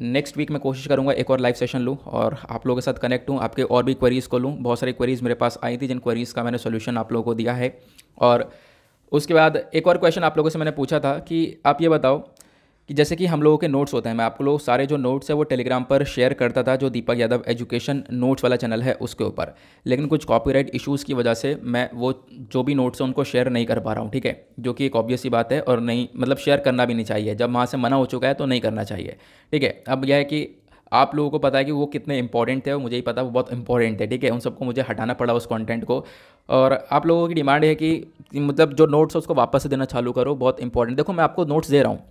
नेक्स्ट वीक मैं कोशिश करूँगा एक और लाइव सेशन लूँ और आप लोगों के साथ कनेक्ट हूँ आपके और भी क्वेरीज़ को लूँ बहुत सारी क्वेरीज़ मेरे पास आई थी जिन क्वेरीज़ का मैंने सोल्यूशन आप लोगों को दिया है और उसके बाद एक और क्वेश्चन आप लोगों से मैंने पूछा था कि आप ये बताओ कि जैसे कि हम लोगों के नोट्स होते हैं मैं आप लोग सारे जो नोट्स हैं वो टेलीग्राम पर शेयर करता था जो दीपक यादव एजुकेशन नोट्स वाला चैनल है उसके ऊपर लेकिन कुछ कॉपीराइट इश्यूज़ की वजह से मैं वो जो भी नोट्स हैं उनको शेयर नहीं कर पा रहा हूँ ठीक है जो कि एक ऑब्वियस ही बात है और नहीं मतलब शेयर करना भी नहीं चाहिए जब वहाँ से मना हो चुका है तो नहीं करना चाहिए ठीक है अब यह है कि आप लोगों को पता है कि वो कितने इंपॉर्टेंट थे और मुझे ही पता वो बहुत इंपॉर्टेंट है ठीक है उन सबको मुझे हटाना पड़ा उस कंटेंट को और आप लोगों की डिमांड है कि मतलब जो नोट्स है उसको वापस से देना चालू करो बहुत इंपॉर्टेंट देखो मैं आपको नोट्स दे रहा हूँ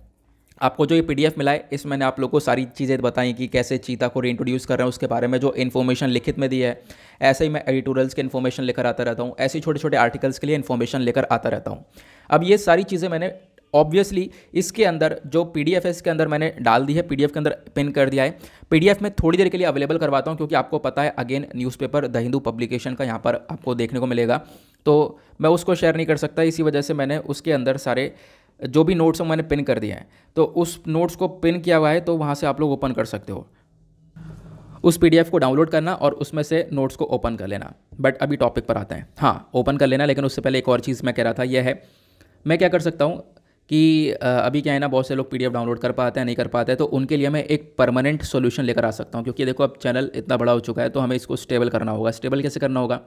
आपको जो ये पी मिला है इसमें मैंने आप लोगों को सारी चीज़ें बताई कि कैसे चीता को रीइंट्रोड्यूस कर रहे हैं उसके बारे में जो इन्फॉर्मेशन लिखित में दी है ऐसे ही मैं एडिटोरियल्स के इन्फॉर्मेशन लेकर आता रहता हूँ ऐसे छोटे छोटे आर्टिकल्स के लिए इन्फॉर्मेशन लेकर आता रहता हूँ अब ये सारी चीज़ें मैंने ऑब्वियसली इसके अंदर जो पी डी एफ है इसके अंदर मैंने डाल दी है पी के अंदर पिन कर दिया है पी डी में थोड़ी देर के लिए अवेलेबल करवाता हूँ क्योंकि आपको पता है again newspaper the Hindu publication का यहाँ पर आपको देखने को मिलेगा तो मैं उसको शेयर नहीं कर सकता इसी वजह से मैंने उसके अंदर सारे जो भी नोट्स हैं मैंने पिन कर दिए हैं तो उस नोट्स को पिन किया हुआ है तो वहाँ से आप लोग ओपन कर सकते हो उस एफ को डाउनलोड करना और उसमें से नोट्स को ओपन कर लेना बट अभी टॉपिक पर आते हैं हाँ ओपन कर लेना लेकिन उससे पहले एक और चीज़ मैं कह रहा था यह है मैं क्या कर सकता हूँ कि अभी क्या है ना बहुत से लोग पीडीएफ डाउनलोड कर पाते हैं नहीं कर पाते हैं तो उनके लिए मैं एक परमानेंट सोल्यूशन लेकर आ सकता हूँ क्योंकि देखो अब चैनल इतना बड़ा हो चुका है तो हमें इसको स्टेबल करना होगा स्टेबल कैसे करना होगा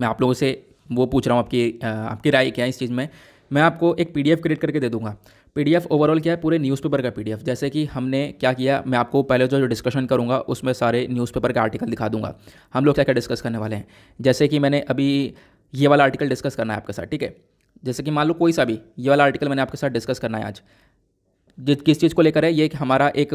मैं आप लोगों से वो पूछ रहा हूँ आपकी आपकी राय क्या है इस चीज़ में मैं आपको एक पी क्रिएट करके दे दूंगा पी ओवरऑल क्या है पूरे न्यूज़पेपर का पी जैसे कि हमने क्या किया मैं आपको पहले जो डिस्कशन करूँगा उसमें सारे न्यूज़पेपर के आर्टिकल दिखा दूंगा हम लोग क्या क्या डिस्कस करने वाले हैं जैसे कि मैंने अभी ये वाला आर्टिकल डिस्कस करना है आपके साथ ठीक है जैसे कि मान लो कोई सा भी ये वाला आर्टिकल मैंने आपके साथ डिस्कस करना है आज जिस किस चीज़ को लेकर है ये हमारा एक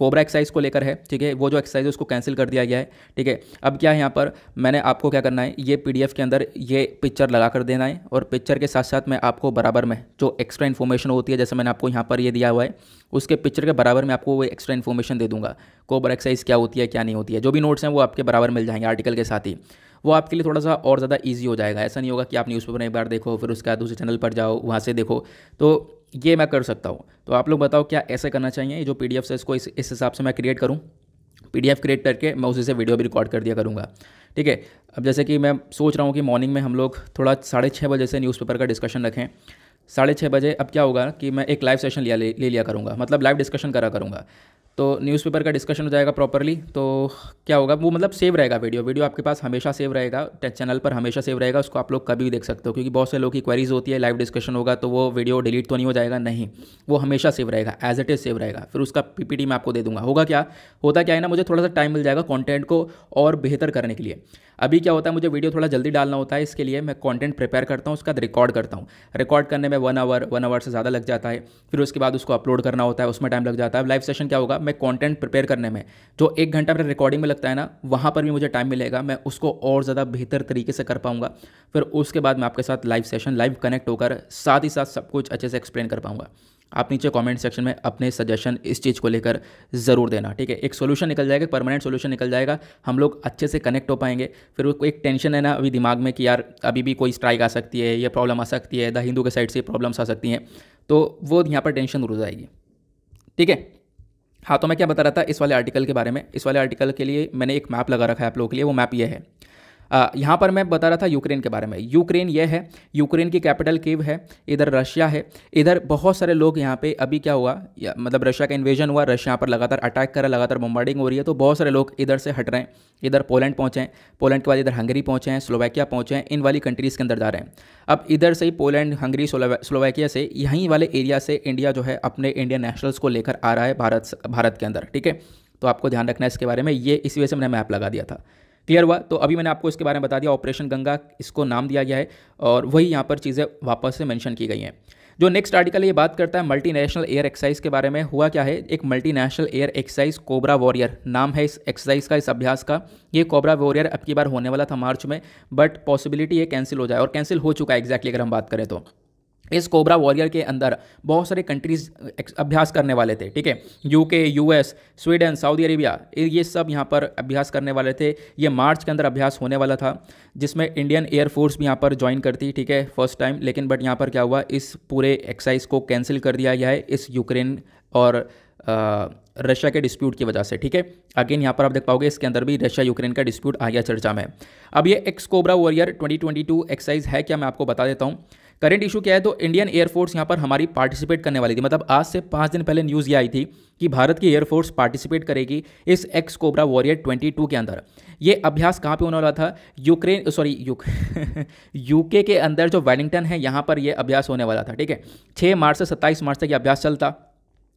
कोबरा एक्सरसाइज को लेकर है ठीक है वो जो एक्सरसाइज है उसको कैंसिल कर दिया गया है ठीक है अब क्या है यहाँ पर मैंने आपको क्या करना है ये पीडीएफ के अंदर ये पिक्चर लगा कर देना है और पिक्चर के साथ साथ मैं आपको बराबर में जो एक्स्ट्रा इन्फॉर्मेशन होती है जैसे मैंने आपको यहाँ पर ये दिया हुआ है उसके पिक्चर के बराबर में आपको वो एक्स्ट्रा इन्फॉर्मेशन दे दूँगा कोबरा एक्सरसाइज क्या होती है क्या नहीं होती है जो भी नोट्स हैं वो आपके बराबर मिल जाएंगे आर्टिकल के साथ ही वो आपके लिए थोड़ा सा और ज़्यादा ईजी हो जाएगा ऐसा नहीं होगा कि आप न्यूज़पेपर एक बार देखो फिर उसके बाद दूसरे चैनल पर जाओ वहाँ से देखो तो ये मैं कर सकता हूँ तो आप लोग बताओ क्या ऐसे करना चाहिए जो पी डी एफ इसको इस हिसाब से मैं क्रिएट करूँ पी क्रिएट करके मैं उसी से वीडियो भी रिकॉर्ड कर दिया करूँगा ठीक है अब जैसे कि मैं सोच रहा हूँ कि मॉर्निंग में हम लोग थोड़ा साढ़े छः बजे से न्यूज़पेपर का डिस्कशन रखें साढ़े छः बजे अब क्या होगा कि मैं एक लाइव सेशन लिया ले, ले लिया करूँगा मतलब लाइव डिस्कशन करा करूँगा तो न्यूज़पेपर का डिस्कशन हो जाएगा प्रॉपरली तो क्या होगा वो मतलब सेव रहेगा वीडियो वीडियो आपके पास हमेशा सेव रहेगा चैनल पर हमेशा सेव रहेगा उसको आप लोग कभी भी देख सकते हो क्योंकि बहुत से लोग की क्वेरीज होती है लाइव डिस्कशन होगा तो वो वीडियो डिलीट तो नहीं हो जाएगा नहीं वो हमेशा सेव रहेगा एज इट इज़ सेव रहेगा फिर उसका पीपीटी मैं आपको दे दूंगा होगा क्या होता क्या है ना मुझे थोड़ा सा टाइम मिल जाएगा कॉन्टेंट को और बेहतर करने के लिए अभी क्या होता है मुझे वीडियो थोड़ा जल्दी डालना होता है इसके लिए मैं कॉन्टेंट प्रिपेयर करता हूँ उसका रिकॉर्ड करता हूँ रिकॉर्ड करने में वन आवर वन आवर से ज़्यादा लग जाता है फिर उसके बाद उसको अपलोड करना होता है उसमें टाइम लग जाता है लाइव सेशन क्या होगा मैं कॉन्टेंट प्रिपेयर करने में जो एक घंटा मेरे रिकॉर्डिंग में लगता है ना वहाँ पर भी मुझे टाइम मिलेगा मैं उसको और ज़्यादा बेहतर तरीके से कर पाऊँगा फिर उसके बाद मैं आपके साथ लाइव सेशन लाइव कनेक्ट होकर साथ ही साथ सब कुछ अच्छे से एक्सप्लेन कर पाऊँगा आप नीचे कमेंट सेक्शन में अपने सजेशन इस चीज़ को लेकर ज़रूर देना ठीक है एक सोल्यूशन निकल जाएगा परमानेंट सोल्यूशन निकल जाएगा हम लोग अच्छे से कनेक्ट हो पाएंगे फिर वो एक टेंशन है ना अभी दिमाग में कि यार अभी भी कोई स्ट्राइक आ सकती है या प्रॉब्लम आ सकती है द हिंदू के साइड से प्रॉब्लम्स आ सकती हैं तो वो यहाँ पर टेंशन दूर जाएगी ठीक है हाँ तो मैं क्या बता रहा था इस वाले आर्टिकल के बारे में इस वाले आर्टिकल के लिए मैंने एक मैप लगा रखा है आप लोगों के लिए वो मैप ये है यहाँ पर मैं बता रहा था यूक्रेन के बारे में यूक्रेन यह है यूक्रेन की कैपिटल केव है इधर रशिया है इधर बहुत सारे लोग यहाँ पे अभी क्या हुआ मतलब रशिया का इन्वेजन हुआ रशिया यहाँ पर लगातार अटैक कर रहा है लगातार बॉम्बार्डिंग हो रही है तो बहुत सारे लोग इधर से हट रहे हैं इधर पोलैंड पहुँचे हैं पोलैंड के बाद इधर हंगरी पहुँचे हैं स्लोवाकिया पहुँचे हैं इन वाली कंट्रीज़ के अंदर जा रहे हैं अब इधर से ही पोलैंड हंगरी स्लोवाकिया से यहीं वाले एरिया से इंडिया जो है अपने इंडियन नेशनल्स को लेकर आ रहा है भारत भारत के अंदर ठीक है तो आपको ध्यान रखना है इसके बारे में ये इसी वजह से मैंने मैप लगा दिया था क्लियर हुआ तो अभी मैंने आपको इसके बारे में बता दिया ऑपरेशन गंगा इसको नाम दिया गया है और वही यहाँ पर चीज़ें वापस से मैंशन की गई हैं जो नेक्स्ट आर्टिकल ये बात करता है मल्टीनेशनल एयर एक्साइज के बारे में हुआ क्या है एक multinational air exercise Cobra Warrior नाम है इस एक्साइज का इस अभ्यास का ये कोबरा वॉरियर अब की बार होने वाला था मार्च में बट पॉसिबिलिटी ये कैंसिल हो जाए और कैंसिल हो चुका है एग्जैक्टली अगर हम बात करें तो इस कोबरा वॉरियर के अंदर बहुत सारे कंट्रीज अभ्यास करने वाले थे ठीक है UK US Sweden Saudi Arabia ये सब यहाँ पर अभ्यास करने वाले थे ये मार्च के अंदर अभ्यास होने वाला था जिसमें इंडियन एयरफोर्स भी यहाँ पर ज्वाइन करती ठीक है फर्स्ट टाइम लेकिन बट यहाँ पर क्या हुआ इस पूरे एक्साइज को कैंसिल कर दिया गया है इस यूक्रेन और रशिया के डिस्प्यूट की वजह से ठीक है अगेन यहाँ पर आप देख पाओगे इसके अंदर भी रशिया यूक्रेन का डिस्प्यूट आ गया चर्चा में अब ये एक्स कोबरा वॉरियर 2022 एक्साइज़ है क्या मैं आपको बता देता हूँ करंट इशू क्या है तो इंडियन एयरफोर्स यहाँ पर हमारी पार्टिसिपेट करने वाली थी मतलब आज से पाँच दिन पहले न्यूज़ ये आई थी कि भारत की एयरफोर्स पार्टिसिपेट करेगी इस एक्स कोबरा वॉरियर 22 के अंदर ये अभ्यास कहाँ पे होने वाला था यूक्रेन सॉरी यू यूके के अंदर जो वेलिंगटन है यहाँ पर ये अभ्यास होने वाला था ठीक है छः मार्च से सत्ताईस मार्च तक ये अभ्यास चलता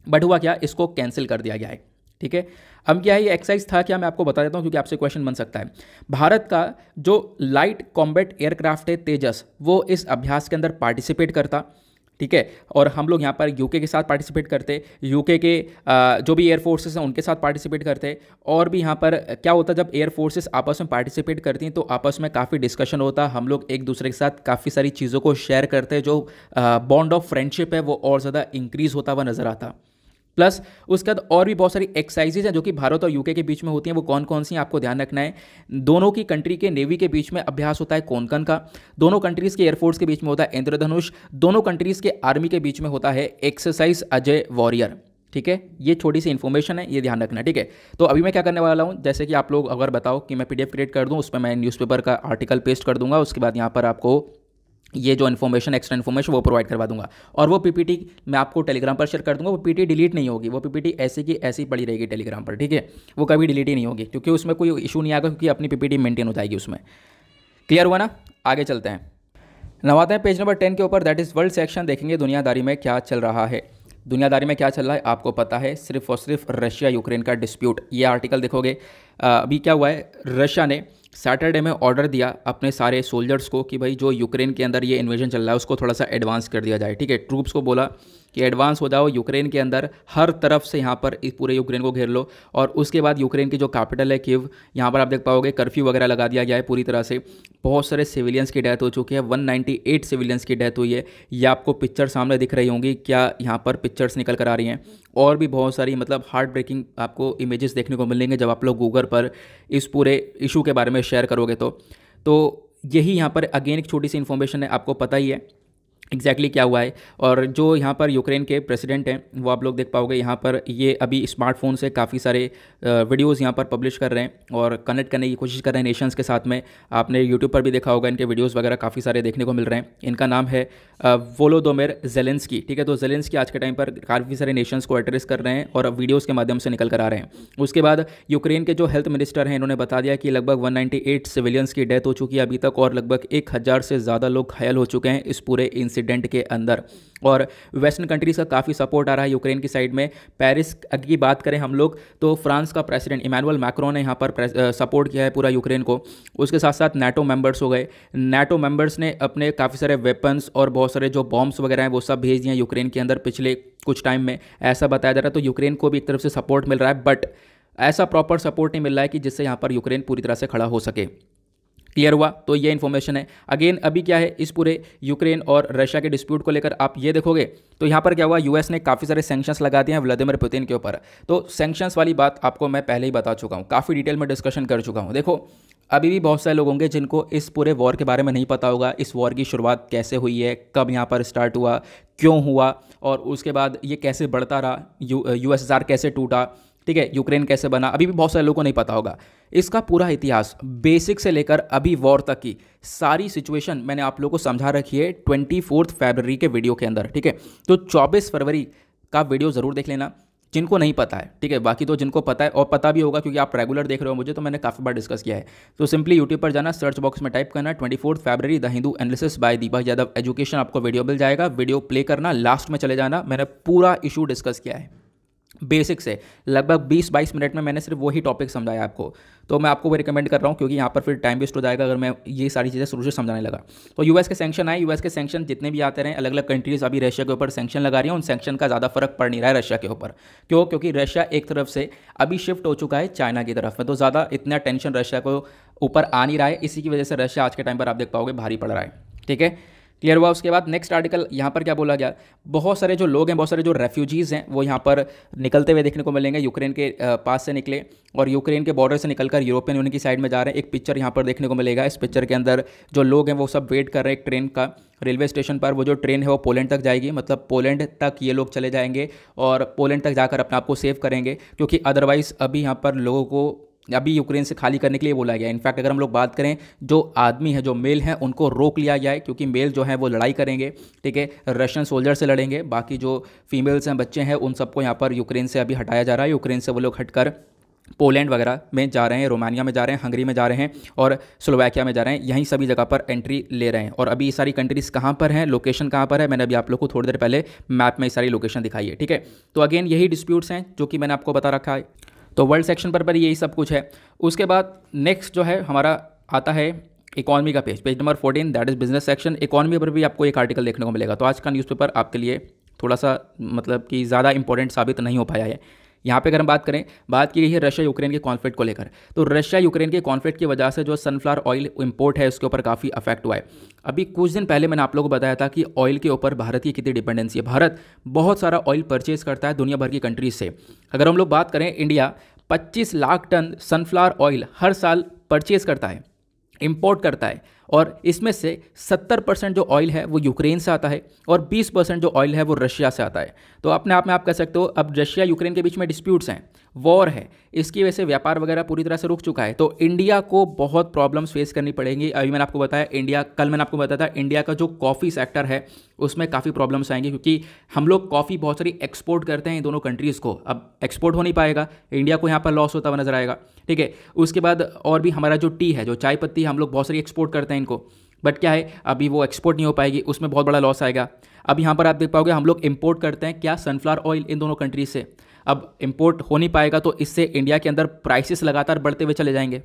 बट हुआ क्या इसको कैंसिल कर दिया गया है ठीक है हम क्या है ये एक्सरसाइज था क्या मैं आपको बता देता हूँ क्योंकि आपसे क्वेश्चन बन सकता है भारत का जो लाइट कॉम्बैट एयरक्राफ्ट है तेजस वो इस अभ्यास के अंदर पार्टिसिपेट करता ठीक है और हम लोग यहाँ पर यूके के साथ पार्टिसिपेट करते यूके के जो भी फोर्सेस हैं उनके साथ पार्टिसिपेट करते और भी यहाँ पर क्या होता जब फोर्सेस आपस में पार्टिसिपेट करती हैं तो आपस में काफ़ी डिस्कशन होता हम लोग एक दूसरे के साथ काफ़ी सारी चीज़ों को शेयर करते जो बॉन्ड ऑफ फ्रेंडशिप है वो और ज़्यादा इंक्रीज़ होता हुआ नज़र आता प्लस उसके बाद और भी बहुत सारी एक्साइजेज हैं जो कि भारत और यूके के बीच में होती हैं वो कौन कौन सी हैं आपको ध्यान रखना है दोनों की कंट्री के नेवी के बीच में अभ्यास होता है कौनकन का दोनों कंट्रीज़ के एयरफोर्स के बीच में होता है इंद्रधनुष दोनों कंट्रीज़ के आर्मी के बीच में होता है एक्सरसाइज अजय वॉरियर ठीक है ये छोटी सी इन्फॉर्मेशन है ये ध्यान रखना ठीक है तो अभी मैं क्या करने वाला हूँ जैसे कि आप लोग अगर बताओ कि मैं पीडीएफ क्रिएट कर दूँ उस पर मैं न्यूज़पेपर का आर्टिकल पेस्ट कर दूंगा उसके बाद यहाँ पर आपको ये जो इन्फॉर्मेशन एक्स्ट्रा इन्फॉर्मेशन वो प्रोवाइड करवा दूंगा और वो पीपीटी मैं आपको टेलीग्राम पर शेयर कर दूंगा वो पीपीटी डिलीट नहीं होगी वो पीपीटी ऐसी की ऐसी पड़ी रहेगी टेलीग्राम पर ठीक है वो कभी डिलीट ही नहीं होगी क्योंकि उसमें कोई इशू नहीं आएगा क्योंकि अपनी पीपीटी मेंटेन हो जाएगी उसमें क्लियर हुआ ना आगे चलते हैं नवाते हैं पेज नंबर टेन के ऊपर दैट इज़ वर्ल्ड सेक्शन देखेंगे दुनियादारी में क्या चल रहा है दुनियादारी में क्या चल रहा है आपको पता है सिर्फ और सिर्फ रशिया यूक्रेन का डिस्प्यूट ये आर्टिकल देखोगे अभी क्या हुआ है रशिया ने सैटरडे में ऑर्डर दिया अपने सारे सोल्जर्स को कि भाई जो यूक्रेन के अंदर ये इन्वेजन चल रहा है उसको थोड़ा सा एडवांस कर दिया जाए ठीक है ट्रूप्स को बोला कि एडवांस हो जाओ यूक्रेन के अंदर हर तरफ से यहाँ पर इस पूरे यूक्रेन को घेर लो और उसके बाद यूक्रेन की जो कैपिटल है किव यहाँ पर आप देख पाओगे कर्फ्यू वगैरह लगा दिया गया है पूरी तरह से बहुत सारे सिविलियंस की डेथ हो चुकी है 198 सिविलियंस की डेथ हुई है ये आपको पिक्चर सामने दिख रही होंगी क्या यहाँ पर पिक्चर्स निकल कर आ रही हैं और भी बहुत सारी मतलब हार्ट ब्रेकिंग आपको इमेजेस देखने को मिलेंगे जब आप लोग गूगल पर इस पूरे इशू के बारे में शेयर करोगे तो तो यही यहाँ पर अगेन एक छोटी सी इन्फॉर्मेशन है आपको पता ही है एग्जैक्टली exactly क्या हुआ है और जो यहाँ पर यूक्रेन के प्रेसिडेंट हैं वो आप लोग देख पाओगे यहाँ पर ये अभी स्मार्टफोन से काफ़ी सारे वीडियोस यहाँ पर पब्लिश कर रहे हैं और कनेक्ट करने की कोशिश कर रहे हैं नेशंस के साथ में आपने यूट्यूब पर भी देखा होगा इनके वीडियोस वगैरह काफ़ी सारे देखने को मिल रहे हैं इनका नाम है वोलोदोमेर जेलेंसकी ठीक है तो जेलेंस आज के टाइम पर काफ़ी सारे नेशंस को एड्रेस कर रहे हैं और वीडियोज़ के माध्यम से निकल कर आ रहे हैं उसके बाद यूक्रेन के जो हेल्थ मिनिस्टर हैं इन्होंने बता दिया कि लगभग वन सिविलियंस की डेथ हो चुकी है अभी तक और लगभग एक से ज़्यादा लोग घायल हो चुके हैं इस पूरे इंसिडेंट इंसिडेंट के अंदर और वेस्टर्न कंट्रीज़ का काफ़ी सपोर्ट आ रहा है यूक्रेन की साइड में पेरिस की बात करें हम लोग तो फ्रांस का प्रेसिडेंट इमानुअल मैक्रो ने यहाँ पर सपोर्ट किया है पूरा यूक्रेन को उसके साथ साथ नेटो मेंबर्स हो गए नेटो मेंबर्स ने अपने काफ़ी सारे वेपन्स और बहुत सारे जो बॉम्ब्स वगैरह हैं वो सब भेज दिए हैं यूक्रेन के अंदर पिछले कुछ टाइम में ऐसा बताया जा रहा है तो यूक्रेन को भी एक तरफ से सपोर्ट मिल रहा है बट ऐसा प्रॉपर सपोर्ट नहीं मिल रहा है कि जिससे यहाँ पर यूक्रेन पूरी तरह से खड़ा हो सके क्लियर हुआ तो ये इन्फॉर्मेशन है अगेन अभी क्या है इस पूरे यूक्रेन और रशिया के डिस्प्यूट को लेकर आप ये देखोगे तो यहाँ पर क्या हुआ यूएस ने काफ़ी सारे सेंक्शंस लगा दिए हैं व्लादिमिर पुतिन के ऊपर तो सेंक्शंस वाली बात आपको मैं पहले ही बता चुका हूँ काफ़ी डिटेल में डिस्कशन कर चुका हूँ देखो अभी भी बहुत सारे लोग होंगे जिनको इस पूरे वॉर के बारे में नहीं पता होगा इस वॉर की शुरुआत कैसे हुई है कब यहाँ पर स्टार्ट हुआ क्यों हुआ और उसके बाद ये कैसे बढ़ता रहा यू यूएसएसआर कैसे टूटा ठीक है यूक्रेन कैसे बना अभी भी बहुत सारे लोगों को नहीं पता होगा इसका पूरा इतिहास बेसिक से लेकर अभी वॉर तक की सारी सिचुएशन मैंने आप लोगों को समझा रखी है ट्वेंटी फोर्थ फेबररी के वीडियो के अंदर ठीक है तो चौबीस फरवरी का वीडियो ज़रूर देख लेना जिनको नहीं पता है ठीक है बाकी तो जिनको पता है और पता भी होगा क्योंकि आप रेगुलर देख रहे हो मुझे तो मैंने काफ़ी बार डिस्कस किया है तो सिंपली यूट्यूब पर जाना सर्च बॉक्स में टाइप करना twenty fourth February the Hindu analysis by Deepak Yadav education आपको वीडियो मिल जाएगा वीडियो प्ले करना लास्ट में चले जाना मैंने पूरा इशू डिस्कस किया है बेसिक्स है लगभग 20-22 मिनट में मैंने सिर्फ वही टॉपिक समझाया आपको तो मैं आपको वो रिकमेंड कर रहा हूँ क्योंकि यहाँ पर फिर टाइम वेस्ट हो जाएगा अगर मैं ये सारी चीज़ें शुरू से समझाने लगा तो यूएस के सेंक्शन आए यूएस के सेंक्शन जितने भी आते रहे अलग अलग कंट्रीज़ अभी रशिया के ऊपर सेंक्शन लगा रही हैं उन सेंक्शन का ज़्यादा फर्क पड़ नहीं रहा है रशिया के ऊपर क्यों क्योंकि रशिया एक तरफ से अभी शिफ्ट हो चुका है चाइना की तरफ में तो ज़्यादा इतना टेंशन रशिया को ऊपर आ नहीं रहा है इसी की वजह से रशिया आज के टाइम पर आप देख पाओगे भारी पड़ रहा है ठीक है क्लियर हुआ उसके बाद नेक्स्ट आर्टिकल यहाँ पर क्या बोला गया बहुत सारे जो लोग हैं बहुत सारे जो रेफ्यूजीज़ हैं वो यहाँ पर निकलते हुए देखने को मिलेंगे यूक्रेन के पास से निकले और यूक्रेन के बॉर्डर से निकलकर यूरोपियन यूनियन की साइड में जा रहे हैं एक पिक्चर यहाँ पर देखने को मिलेगा इस पिक्चर के अंदर जो लोग हैं वो सब वेट कर रहे हैं ट्रेन का रेलवे स्टेशन पर वो जो ट्रेन है वो पोलैंड तक जाएगी मतलब पोलैंड तक ये लोग चले जाएंगे और पोलैंड तक जाकर अपने आप को सेव करेंगे क्योंकि अदरवाइज़ अभी यहाँ पर लोगों को अभी यूक्रेन से खाली करने के लिए बोला गया इनफैक्ट अगर हम लोग बात करें जो आदमी है जो मेल हैं उनको रोक लिया गया है क्योंकि मेल जो है वो लड़ाई करेंगे ठीक है रशियन सोल्जर से लड़ेंगे बाकी जो फीमेल्स हैं बच्चे हैं उन सबको यहाँ पर यूक्रेन से अभी हटाया जा रहा है यूक्रेन से वो लोग हटकर पोलैंड वगैरह में जा रहे हैं रोमानिया में जा रहे हैं हंगरी में जा रहे हैं और स्लोवाकिया में जा रहे हैं यहीं सभी जगह पर एंट्री ले रहे हैं और अभी ये सारी कंट्रीज़ कहाँ पर हैं लोकेशन कहाँ पर है मैंने अभी आप लोग को थोड़ी देर पहले मैप में ये सारी लोकेशन दिखाई है ठीक है तो अगेन यही डिस्प्यूट्स हैं जो कि मैंने आपको बता रखा है तो वर्ल्ड सेक्शन पर पर यही सब कुछ है उसके बाद नेक्स्ट जो है हमारा आता है इकॉनमी का page page number fourteen that is business section economy पर भी आपको एक आर्टिकल देखने को मिलेगा तो आज का न्यूज़पेपर आपके लिए थोड़ा सा मतलब कि ज़्यादा इंपॉर्टेंट साबित नहीं हो पाया है यहाँ पे अगर हम बात करें बात की गई है रशिया यूक्रेन के कॉन्फ्लिक्ट को लेकर तो रशिया यूक्रेन के कॉन्फ्लिक्ट की वजह से जो सनफ्लावर ऑयल इम्पोर्ट है उसके ऊपर काफ़ी अफेक्ट हुआ है अभी कुछ दिन पहले मैंने आप लोगों को बताया था कि ऑयल के ऊपर भारत की कितनी डिपेंडेंसी है भारत बहुत सारा ऑयल परचेज करता है दुनिया भर की कंट्रीज से अगर हम लोग बात करें इंडिया पच्चीस लाख टन सनफ्लावर ऑयल हर साल परचेज करता है इम्पोर्ट करता है और इसमें से 70 परसेंट जो ऑयल है वो यूक्रेन से आता है और 20 परसेंट जो ऑयल है वो रशिया से आता है तो अपने आप में आप कह सकते हो अब रशिया यूक्रेन के बीच में डिस्प्यूट्स हैं वॉर है इसकी वजह से व्यापार वगैरह पूरी तरह से रुक चुका है तो इंडिया को बहुत प्रॉब्लम्स फेस करनी पड़ेंगी अभी मैंने आपको बताया इंडिया कल मैंने आपको बताया था इंडिया का जो कॉफ़ी सेक्टर है उसमें काफ़ी प्रॉब्लम्स आएंगी क्योंकि हम लोग कॉफ़ी बहुत सारी एक्सपोर्ट करते हैं इन दोनों कंट्रीज़ को अब एक्सपोर्ट हो नहीं पाएगा इंडिया को यहाँ पर लॉस होता हुआ नजर आएगा ठीक है उसके बाद और भी हमारा जो टी है जो चाय पत्ती हम लोग बहुत सारी एक्सपोर्ट करते हैं इनको बट क्या है अभी वो एक्सपोर्ट नहीं हो पाएगी उसमें बहुत बड़ा लॉस आएगा अब यहाँ पर आप देख पाओगे हम लोग इम्पोर्ट करते हैं क्या सनफ्लावर ऑयल इन दोनों कंट्रीज से अब इम्पोर्ट हो नहीं पाएगा तो इससे इंडिया के अंदर प्राइसेस लगातार बढ़ते हुए चले जाएंगे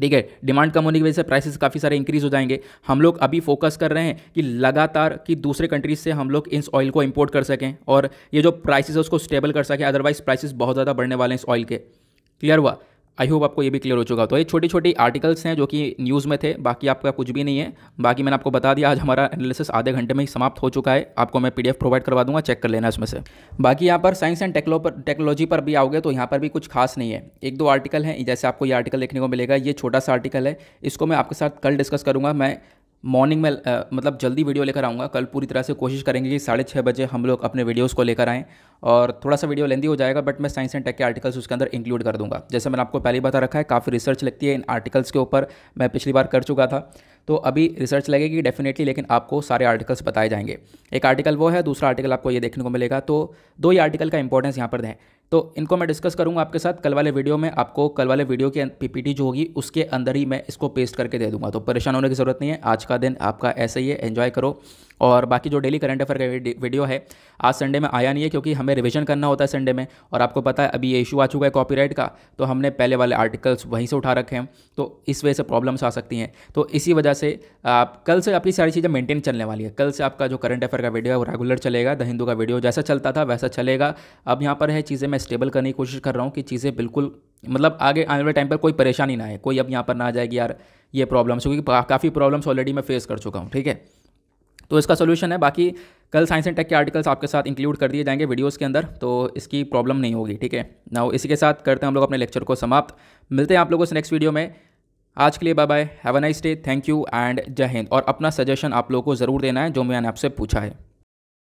ठीक है डिमांड कम होने की वजह से प्राइसेस काफ़ी सारे इंक्रीज हो जाएंगे हम लोग अभी फोकस कर रहे हैं कि लगातार कि दूसरे कंट्रीज से हम लोग इस ऑयल को इम्पोर्ट कर सकें और ये जो प्राइसेस है उसको स्टेबल कर सकें अदरवाइज प्राइसेस बहुत ज़्यादा बढ़ने वाले हैं इस ऑयल के क्लियर हुआ आई होप आपको ये भी क्लियर हो चुका तो ये छोटी छोटी आर्टिकल्स हैं जो कि न्यूज़ में थे बाकी आपका कुछ भी नहीं है बाकी मैंने आपको बता दिया आज हमारा एनालिसिस आधे घंटे में ही समाप्त हो चुका है आपको मैं पीडीएफ प्रोवाइड करवा दूंगा चेक कर लेना इसमें से बाकी यहाँ पर साइंस एंड टेक्नो पर टेक्नोलॉजी पर भी आओगे तो यहाँ पर भी कुछ खास नहीं है एक दो आर्टिकल हैं जैसे आपको ये आर्टिकल देखने को मिलेगा ये छोटा सा आर्टिकल है इसको मैं आपके साथ कल डिस्कस करूँगा मैं मॉर्निंग में आ, मतलब जल्दी वीडियो लेकर आऊँगा कल पूरी तरह से कोशिश करेंगे कि साढ़े छः बजे हम लोग अपने वीडियोज़ को लेकर आएँ और थोड़ा सा वीडियो लेंदी हो जाएगा बट मैं साइंस एंड टेक के आर्टिकल्स उसके अंदर इंक्लूड कर दूंगा जैसे मैंने आपको पहले बता रखा है काफ़ी रिसर्च लगती है इन आर्टिकल्स के ऊपर मैं पिछली बार कर चुका था तो अभी रिसर्च लगेगी डेफिनेटली लेकिन आपको सारे आर्टिकल्स बताए जाएंगे एक आर्टिकल वो है दूसरा आर्टिकल आपको ये देखने को मिलेगा तो दो ही आर्टिकल का इंपॉर्टेंस यहाँ पर दें तो इनको मैं डिस्कस करूँगा आपके साथ कल वाले वीडियो में आपको कल वाले वीडियो की पीपीटी जो होगी उसके अंदर ही मैं इसको पेस्ट करके दे दूंगा तो परेशान होने की ज़रूरत नहीं है आज का दिन आपका ऐसे ही है एन्जॉय करो और बाकी जो डेली करंट अफेयर का वीडियो है आज संडे में आया नहीं है क्योंकि हमें रिविजन करना होता है संडे में और आपको पता है अभी ये इशू आ चुका है कॉपी का तो हमने पहले वाले आर्टिकल्स वहीं से उठा रखे हैं तो इस वजह से प्रॉब्लम्स आ सकती हैं तो इसी वजह से आप कल से आपकी सारी चीज़ें मेंटेन चलने वाली है कल से आपका जो करंट अफेयर का वीडियो है वो रेगुलर चलेगा द हिंदू का वीडियो जैसा चलता था वैसा चलेगा अब यहाँ पर है चीज़ें मैं स्टेबल करने की कोशिश कर रहा हूँ कि चीज़ें बिल्कुल मतलब आगे आने वाले टाइम पर कोई परेशानी ना आए कोई अब यहाँ पर ना आ जाएगी यार ये प्रॉब्लम्स क्योंकि काफ़ी प्रॉब्लम्स ऑलरेडी मैं फेस कर चुका हूँ ठीक है तो इसका सोल्यूशन है बाकी कल साइंस एंड टेक के आर्टिकल्स आपके साथ इंक्लूड कर दिए जाएंगे वीडियोस के अंदर तो इसकी प्रॉब्लम नहीं होगी ठीक है ना इसी के साथ करते हैं हम लोग अपने लेक्चर को समाप्त मिलते हैं आप लोगों से नेक्स्ट वीडियो में आज के लिए bye bye have a nice day thank you and जय हिंद और अपना सजेशन आप लोगों को ज़रूर देना है जो मैंने आपसे पूछा है